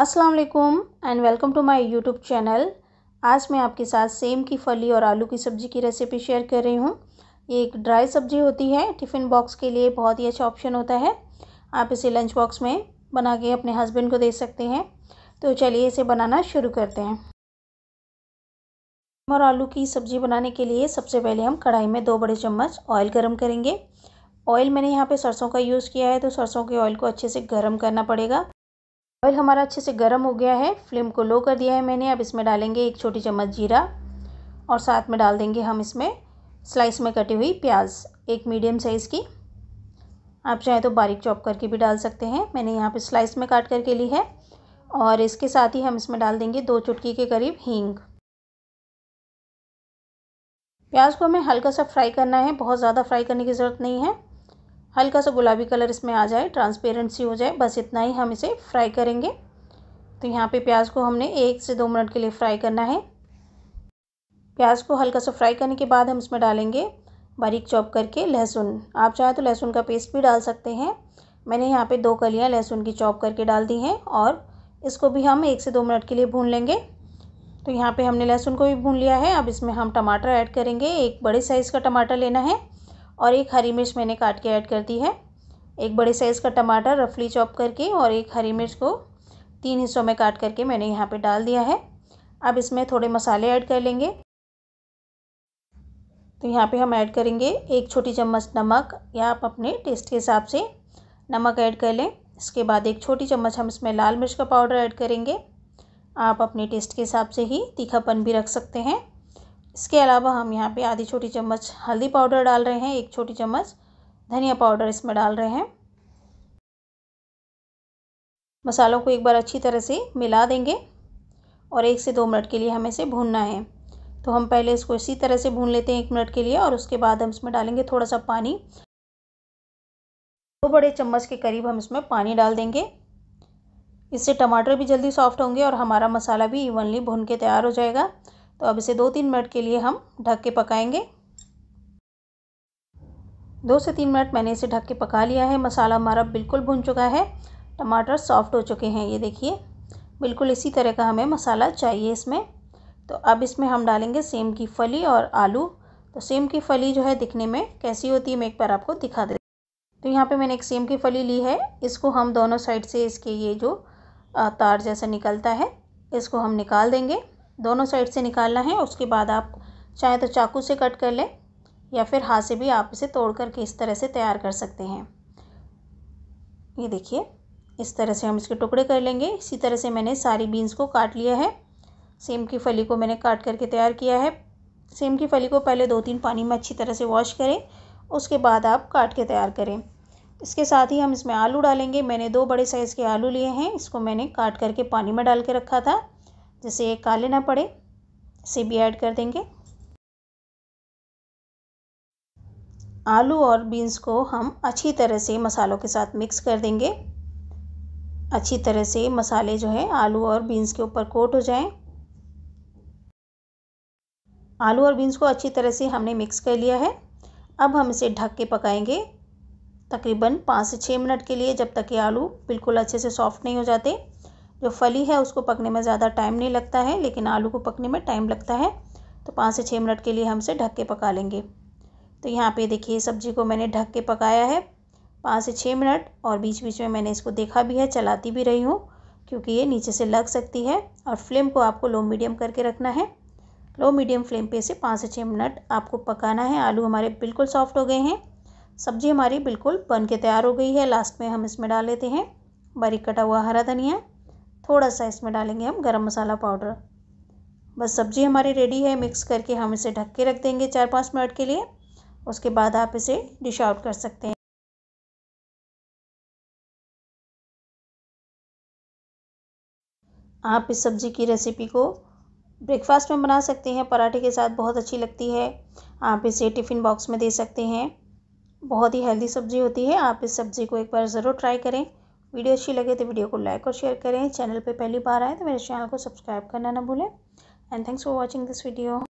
अस्सलाम वालेकुम and welcome to my YouTube channel आज मैं आपके साथ सेम की फली और आलू की सब्ज़ी की रेसिपी शेयर कर रही हूँ ये एक ड्राई सब्ज़ी होती है टिफ़िन बॉक्स के लिए बहुत ही अच्छा ऑप्शन होता है आप इसे लंच बॉक्स में बना के अपने हस्बैंड को दे सकते हैं तो चलिए इसे बनाना शुरू करते हैं और आलू की सब्ज़ी बनाने के लिए सबसे पहले हम कढ़ाई में दो बड़े चम्मच ऑयल गर्म करेंगे ऑयल मैंने यहाँ पे सरसों का यूज़ किया है तो सरसों के ऑयल को अच्छे से गर्म करना पड़ेगा ऑयल हमारा अच्छे से गर्म हो गया है फ्लेम को लो कर दिया है मैंने अब इसमें डालेंगे एक छोटी चम्मच जीरा और साथ में डाल देंगे हम इसमें स्लाइस में कटी हुई प्याज एक मीडियम साइज़ की आप चाहे तो बारीक चॉप करके भी डाल सकते हैं मैंने यहाँ पे स्लाइस में काट करके ली है और इसके साथ ही हम इसमें डाल देंगे दो चुटकी के करीब हींग प्याज को हमें हल्का सा फ्राई करना है बहुत ज़्यादा फ्राई करने की ज़रूरत नहीं है हल्का सा गुलाबी कलर इसमें आ जाए ट्रांसपेरेंट सी हो जाए बस इतना ही हम इसे फ्राई करेंगे तो यहाँ पे प्याज को हमने एक से दो मिनट के लिए फ्राई करना है प्याज को हल्का सा फ्राई करने के बाद हम इसमें डालेंगे बारीक चॉप करके लहसुन आप चाहें तो लहसुन का पेस्ट भी डाल सकते हैं मैंने यहाँ पे दो कलियाँ लहसुन की चॉप करके डाल दी हैं और इसको भी हम एक से दो मिनट के लिए भून लेंगे तो यहाँ पे हमने लहसुन को भी भून लिया है अब इसमें हम टमाटर ऐड करेंगे एक बड़े साइज़ का टमाटर लेना है और एक हरी मिर्च मैंने काट के ऐड कर दी है एक बड़े साइज़ का टमाटर रफली चॉप करके और एक हरी मिर्च को तीन हिस्सों में काट करके मैंने यहाँ पे डाल दिया है अब इसमें थोड़े मसाले ऐड कर लेंगे तो यहाँ पे हम ऐड करेंगे एक छोटी चम्मच नमक या आप अपने टेस्ट के हिसाब से नमक ऐड कर लें इसके बाद एक छोटी चम्मच हम इसमें लाल मिर्च का पाउडर ऐड करेंगे आप अपने टेस्ट के हिसाब से ही तीखापन भी रख सकते हैं इसके अलावा हम यहाँ पे आधी छोटी चम्मच हल्दी पाउडर डाल रहे हैं एक छोटी चम्मच धनिया पाउडर इसमें डाल रहे हैं मसालों को एक बार अच्छी तरह से मिला देंगे और एक से दो मिनट के लिए हमें इसे भूनना है तो हम पहले इसको इसी तरह से भून लेते हैं एक मिनट के लिए और उसके बाद हम इसमें डालेंगे थोड़ा सा पानी दो बड़े चम्मच के करीब हम इसमें पानी डाल देंगे इससे टमाटर भी जल्दी सॉफ्ट होंगे और हमारा मसाला भी इवनली भून के तैयार हो जाएगा तो अब इसे दो तीन मिनट के लिए हम ढक के पकाएंगे दो से तीन मिनट मैंने इसे ढक के पका लिया है मसाला हमारा बिल्कुल भुन चुका है टमाटर सॉफ्ट हो चुके हैं ये देखिए बिल्कुल इसी तरह का हमें मसाला चाहिए इसमें तो अब इसमें हम डालेंगे सेम की फली और आलू तो सेम की फली जो है दिखने में कैसी होती है मैं एक बार आपको दिखा दे तो यहाँ पे मैंने एक सेम की फली ली है इसको हम दोनों साइड से इसके ये जो तार जैसा निकलता है इसको हम निकाल देंगे दोनों साइड से निकालना है उसके बाद आप चाहे तो चाकू से कट कर लें या फिर हाथ से भी आप इसे तोड़ करके इस तरह से तैयार कर सकते हैं ये देखिए इस तरह से हम इसके टुकड़े कर लेंगे इसी तरह से मैंने सारी बीन्स को काट लिया है सेम की फली को मैंने काट करके तैयार किया है सेम की फली को पहले दो तीन पानी में अच्छी तरह से वॉश करें उसके बाद आप काट के तैयार करें इसके साथ ही हम इसमें आलू डालेंगे मैंने दो बड़े साइज़ के आलू लिए हैं इसको मैंने काट करके पानी में डाल के रखा था जैसे ये काले ना पड़े इसे भी ऐड कर देंगे आलू और बीन्स को हम अच्छी तरह से मसालों के साथ मिक्स कर देंगे अच्छी तरह से मसाले जो है आलू और बीन्स के ऊपर कोट हो जाएं आलू और बीन्स को अच्छी तरह से हमने मिक्स कर लिया है अब हम इसे ढक के पकाएंगे तकरीबन पाँच से छः मिनट के लिए जब तक ये आलू बिल्कुल अच्छे से सॉफ्ट नहीं हो जाते जो फली है उसको पकने में ज़्यादा टाइम नहीं लगता है लेकिन आलू को पकने में टाइम लगता है तो पाँच से छः मिनट के लिए हम इसे ढक के पका लेंगे तो यहाँ पे देखिए सब्जी को मैंने ढक के पकाया है पाँच से छः मिनट और बीच बीच में मैंने इसको देखा भी है चलाती भी रही हूँ क्योंकि ये नीचे से लग सकती है और फ्लेम को आपको लो मीडियम करके रखना है लो मीडियम फ्लेम पे इसे पाँच से छः मिनट आपको पकाना है आलू हमारे बिल्कुल सॉफ्ट हो गए हैं सब्जी हमारी बिल्कुल बन के तैयार हो गई है लास्ट में हम इसमें डाल लेते हैं बारीक कटा हुआ हरा धनिया थोड़ा सा इसमें डालेंगे हम गरम मसाला पाउडर बस सब्ज़ी हमारी रेडी है मिक्स करके हम इसे ढक के रख देंगे चार पाँच मिनट के लिए उसके बाद आप इसे डिश आउट कर सकते हैं आप इस सब्ज़ी की रेसिपी को ब्रेकफास्ट में बना सकते हैं पराठे के साथ बहुत अच्छी लगती है आप इसे टिफ़िन बॉक्स में दे सकते हैं बहुत ही हेल्दी सब्ज़ी होती है आप इस सब्ज़ी को एक बार ज़रूर ट्राई करें वीडियो अच्छी लगे तो वीडियो को लाइक और शेयर करें चैनल पर पहली बार आए तो मेरे चैनल को सब्सक्राइब करना ना भूलें and thanks for watching this video